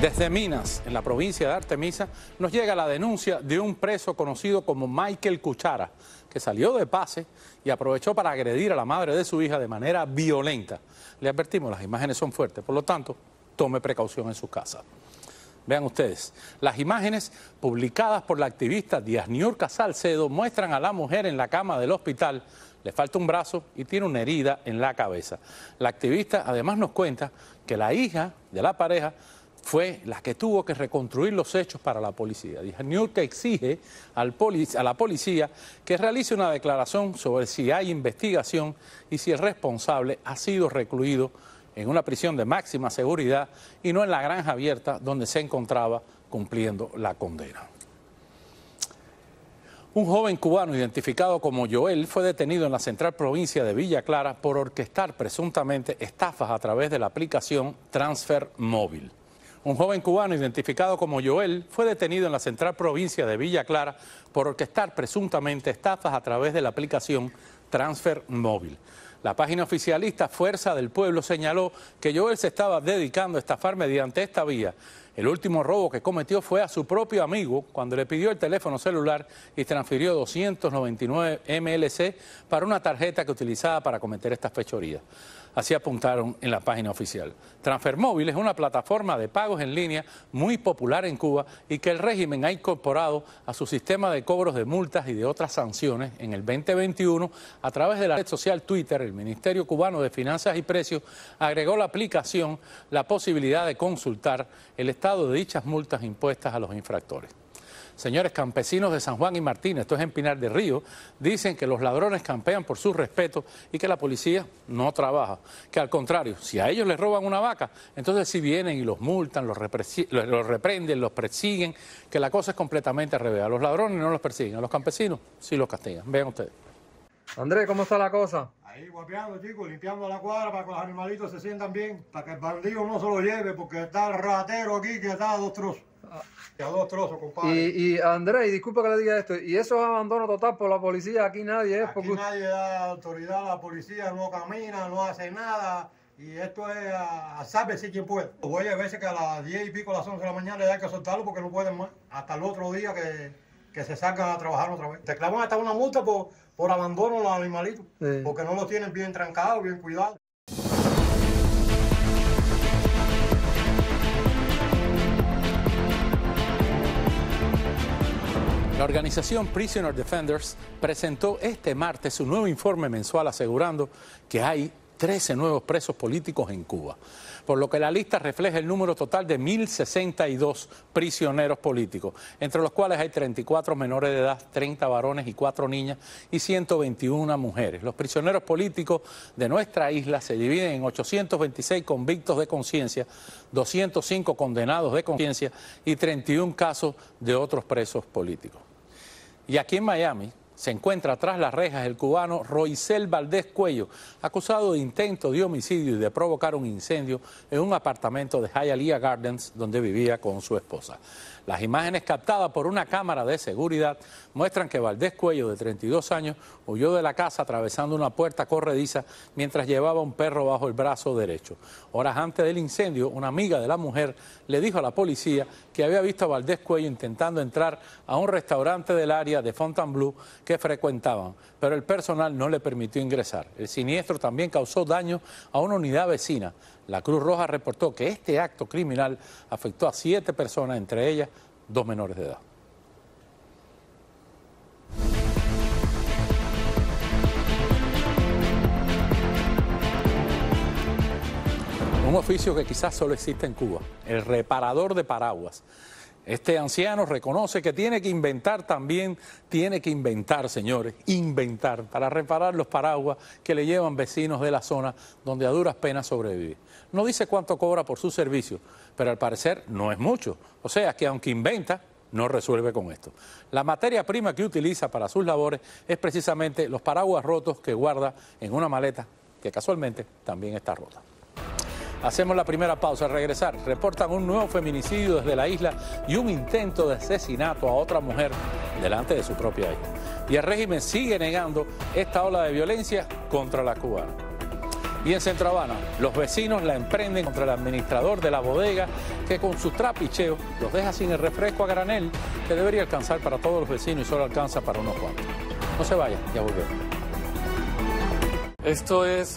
Desde Minas, en la provincia de Artemisa, nos llega la denuncia de un preso conocido como Michael Cuchara, que salió de pase y aprovechó para agredir a la madre de su hija de manera violenta. Le advertimos, las imágenes son fuertes, por lo tanto, tome precaución en su casa. Vean ustedes, las imágenes publicadas por la activista Diasniurka Salcedo muestran a la mujer en la cama del hospital, le falta un brazo y tiene una herida en la cabeza. La activista además nos cuenta que la hija de la pareja fue la que tuvo que reconstruir los hechos para la policía. Newt exige a la policía que realice una declaración sobre si hay investigación y si el responsable ha sido recluido en una prisión de máxima seguridad y no en la granja abierta donde se encontraba cumpliendo la condena. Un joven cubano identificado como Joel fue detenido en la central provincia de Villa Clara por orquestar presuntamente estafas a través de la aplicación Transfer Móvil. Un joven cubano identificado como Joel fue detenido en la central provincia de Villa Clara por orquestar presuntamente estafas a través de la aplicación Transfer Móvil. La página oficialista Fuerza del Pueblo señaló que Joel se estaba dedicando a estafar mediante esta vía. El último robo que cometió fue a su propio amigo cuando le pidió el teléfono celular y transfirió 299 MLC para una tarjeta que utilizaba para cometer estas fechorías. Así apuntaron en la página oficial. Transfermóvil es una plataforma de pagos en línea muy popular en Cuba y que el régimen ha incorporado a su sistema de cobros de multas y de otras sanciones en el 2021 a través de la red social Twitter. El Ministerio Cubano de Finanzas y Precios agregó la aplicación la posibilidad de consultar el estado de dichas multas impuestas a los infractores. Señores, campesinos de San Juan y Martínez, esto es en Pinar de Río, dicen que los ladrones campean por su respeto y que la policía no trabaja. Que al contrario, si a ellos les roban una vaca, entonces si vienen y los multan, los, los reprenden, los persiguen, que la cosa es completamente al A los ladrones no los persiguen, a los campesinos sí los castigan. Vean ustedes. Andrés, ¿cómo está la cosa? Ahí guapeando, chicos, limpiando la cuadra para que los animalitos se sientan bien, para que el bandido no se lo lleve, porque está el ratero aquí que está a y a dos Y, Andrés, disculpa que le diga esto, y eso es abandono total por la policía, aquí nadie es... Aquí nadie da autoridad, la policía no camina, no hace nada, y esto es a, saber si quien puede. Voy a veces que a las 10 y pico, a las 11 de la mañana le hay que soltarlo porque no pueden más, hasta el otro día que, se salgan a trabajar otra vez. Te clavan hasta una multa por, por abandono a los animalitos, porque no los tienen bien trancados, bien cuidados. La organización Prisoner Defenders presentó este martes su nuevo informe mensual asegurando que hay 13 nuevos presos políticos en Cuba, por lo que la lista refleja el número total de 1.062 prisioneros políticos, entre los cuales hay 34 menores de edad, 30 varones y 4 niñas y 121 mujeres. Los prisioneros políticos de nuestra isla se dividen en 826 convictos de conciencia, 205 condenados de conciencia y 31 casos de otros presos políticos. Y aquí en Miami, se encuentra tras las rejas el cubano Roisel Valdés Cuello, acusado de intento de homicidio y de provocar un incendio en un apartamento de Hialeah Gardens donde vivía con su esposa. Las imágenes captadas por una cámara de seguridad muestran que Valdés Cuello, de 32 años, huyó de la casa atravesando una puerta corrediza mientras llevaba un perro bajo el brazo derecho. Horas antes del incendio, una amiga de la mujer le dijo a la policía que había visto a Valdés Cuello intentando entrar a un restaurante del área de Fontainebleau que frecuentaban, pero el personal no le permitió ingresar. El siniestro también causó daño a una unidad vecina. La Cruz Roja reportó que este acto criminal afectó a siete personas, entre ellas dos menores de edad. Un oficio que quizás solo existe en Cuba, el reparador de paraguas. Este anciano reconoce que tiene que inventar también, tiene que inventar, señores, inventar para reparar los paraguas que le llevan vecinos de la zona donde a duras penas sobrevive. No dice cuánto cobra por su servicio, pero al parecer no es mucho. O sea que aunque inventa, no resuelve con esto. La materia prima que utiliza para sus labores es precisamente los paraguas rotos que guarda en una maleta que casualmente también está rota. Hacemos la primera pausa. Al regresar, reportan un nuevo feminicidio desde la isla y un intento de asesinato a otra mujer delante de su propia hija. Y el régimen sigue negando esta ola de violencia contra la cubana. Y en Centro Habana, los vecinos la emprenden contra el administrador de la bodega que con su trapicheo los deja sin el refresco a granel que debería alcanzar para todos los vecinos y solo alcanza para unos cuantos. No se vayan, ya volvemos. Esto es